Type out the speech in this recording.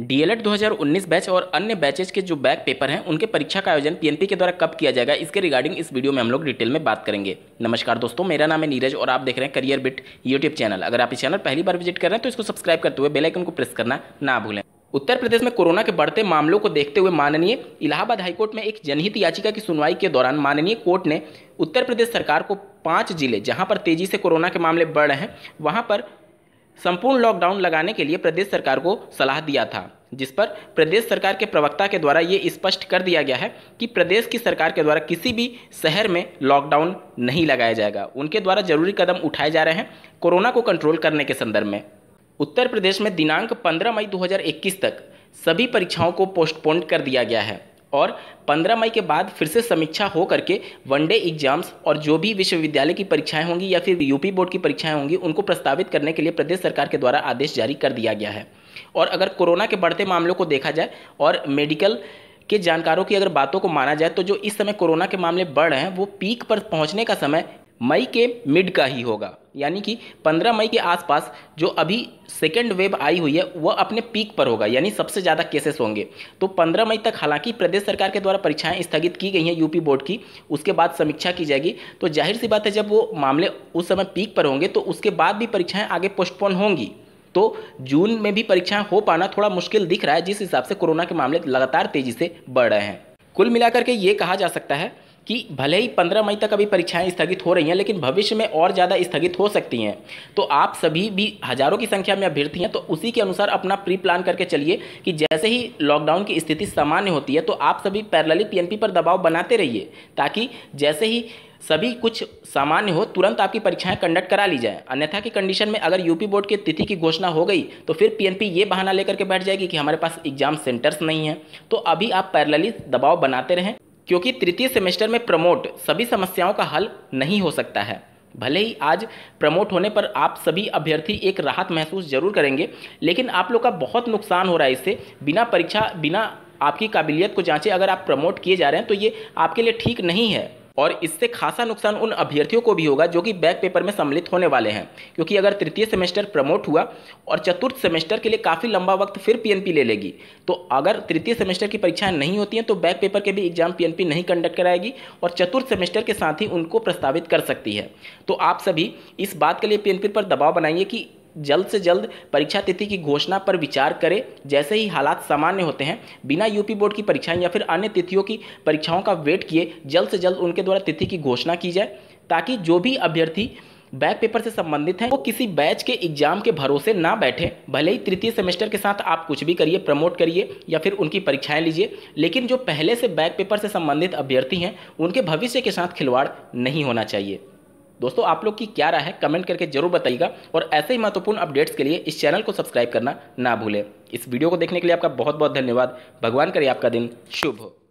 DElEd 2019 batch और अन्य batches के जो बैक पेपर हैं उनके परीक्षा का आयोजन पीएनपी के द्वारा कब किया जाएगा इसके रिगार्डिंग इस वीडियो में हम लोग डिटेल में बात करेंगे नमस्कार दोस्तों मेरा नाम है नीरज और आप देख रहे हैं करियर बिट यूट्यूब चैनल अगर आप इस चैनल पहली बार विजिट कर रहे हैं तो इसको सब्सक्राइब करते हुए बेलाइकन को प्रेस करना ना भूलें उत्तर प्रदेश में कोरोना के बढ़ते मामलों को देखते हुए माननीय इलाहाबाद हाईकोर्ट में एक जनहित याचिका की सुनवाई के दौरान माननीय कोर्ट ने उत्तर प्रदेश सरकार को पांच जिले जहाँ पर तेजी से कोरोना के मामले बढ़ रहे हैं वहां पर संपूर्ण लॉकडाउन लगाने के लिए प्रदेश सरकार को सलाह दिया था जिस पर प्रदेश सरकार के प्रवक्ता के द्वारा ये स्पष्ट कर दिया गया है कि प्रदेश की सरकार के द्वारा किसी भी शहर में लॉकडाउन नहीं लगाया जाएगा उनके द्वारा जरूरी कदम उठाए जा रहे हैं कोरोना को कंट्रोल करने के संदर्भ में उत्तर प्रदेश में दिनांक 15 मई 2021 तक सभी परीक्षाओं को पोस्टपोन कर दिया गया है और 15 मई के बाद फिर से समीक्षा हो करके वनडे एग्जाम्स और जो भी विश्वविद्यालय की परीक्षाएं होंगी या फिर यूपी बोर्ड की परीक्षाएं होंगी उनको प्रस्तावित करने के लिए प्रदेश सरकार के द्वारा आदेश जारी कर दिया गया है और अगर कोरोना के बढ़ते मामलों को देखा जाए और मेडिकल के जानकारों की अगर बातों को माना जाए तो जो इस समय कोरोना के मामले बढ़ रहे हैं वो पीक पर पहुंचने का समय मई के मिड का ही होगा यानी कि 15 मई के आसपास जो अभी सेकेंड वेव आई हुई है वह अपने पीक पर होगा यानी सबसे ज़्यादा केसेस होंगे तो 15 मई तक हालांकि प्रदेश सरकार के द्वारा परीक्षाएं स्थगित की गई हैं यूपी बोर्ड की उसके बाद समीक्षा की जाएगी तो जाहिर सी बात है जब वो मामले उस समय पीक पर होंगे तो उसके बाद भी परीक्षाएँ आगे पोस्टपोन होंगी तो जून में भी परीक्षाएं हो पाना थोड़ा मुश्किल दिख रहा है जिस हिसाब से कोरोना के मामले लगातार तेजी से बढ़ रहे हैं कुल मिलाकर के ये कहा जा सकता है कि भले ही 15 मई तक अभी परीक्षाएं स्थगित हो रही हैं लेकिन भविष्य में और ज़्यादा स्थगित हो सकती हैं तो आप सभी भी हज़ारों की संख्या में अभ्यर्थी हैं तो उसी के अनुसार अपना प्री प्लान करके चलिए कि जैसे ही लॉकडाउन की स्थिति सामान्य होती है तो आप सभी पैरलली पीएनपी पर दबाव बनाते रहिए ताकि जैसे ही सभी कुछ सामान्य हो तुरंत आपकी परीक्षाएं कंडक्ट करा ली जाए अन्यथा की कंडीशन में अगर यूपी बोर्ड की तिथि की घोषणा हो गई तो फिर पीएनपी ये बहाना लेकर के बैठ जाएगी कि हमारे पास एग्जाम सेंटर्स नहीं है तो अभी आप पैरलली दबाव बनाते रहें क्योंकि तृतीय सेमेस्टर में प्रमोट सभी समस्याओं का हल नहीं हो सकता है भले ही आज प्रमोट होने पर आप सभी अभ्यर्थी एक राहत महसूस जरूर करेंगे लेकिन आप लोग का बहुत नुकसान हो रहा है इससे बिना परीक्षा बिना आपकी काबिलियत को जांचे अगर आप प्रमोट किए जा रहे हैं तो ये आपके लिए ठीक नहीं है और इससे खासा नुकसान उन अभ्यर्थियों को भी होगा जो कि बैक पेपर में सम्मिलित होने वाले हैं क्योंकि अगर तृतीय सेमेस्टर प्रमोट हुआ और चतुर्थ सेमेस्टर के लिए काफ़ी लंबा वक्त फिर पीएनपी ले लेगी तो अगर तृतीय सेमेस्टर की परीक्षाएं नहीं होती हैं तो बैक पेपर के भी एग्जाम पीएनपी नहीं कंडक्ट कराएगी और चतुर्थ सेमेस्टर के साथ ही उनको प्रस्तावित कर सकती है तो आप सभी इस बात के लिए पी पर दबाव बनाइए कि जल्द से जल्द परीक्षा तिथि की घोषणा पर विचार करें जैसे ही हालात सामान्य होते हैं बिना यूपी बोर्ड की परीक्षाएं या फिर अन्य तिथियों की परीक्षाओं का वेट किए जल्द से जल्द उनके द्वारा तिथि की घोषणा की जाए ताकि जो भी अभ्यर्थी बैक पेपर से संबंधित हैं वो किसी बैच के एग्जाम के भरोसे ना बैठे भले ही तृतीय सेमेस्टर के साथ आप कुछ भी करिए प्रमोट करिए या फिर उनकी परीक्षाएं लीजिए लेकिन जो पहले से बैक पेपर से संबंधित अभ्यर्थी हैं उनके भविष्य के साथ खिलवाड़ नहीं होना चाहिए दोस्तों आप लोग की क्या राय है कमेंट करके जरूर बताइएगा और ऐसे ही महत्वपूर्ण अपडेट्स के लिए इस चैनल को सब्सक्राइब करना ना भूलें इस वीडियो को देखने के लिए आपका बहुत बहुत धन्यवाद भगवान करे आपका दिन शुभ हो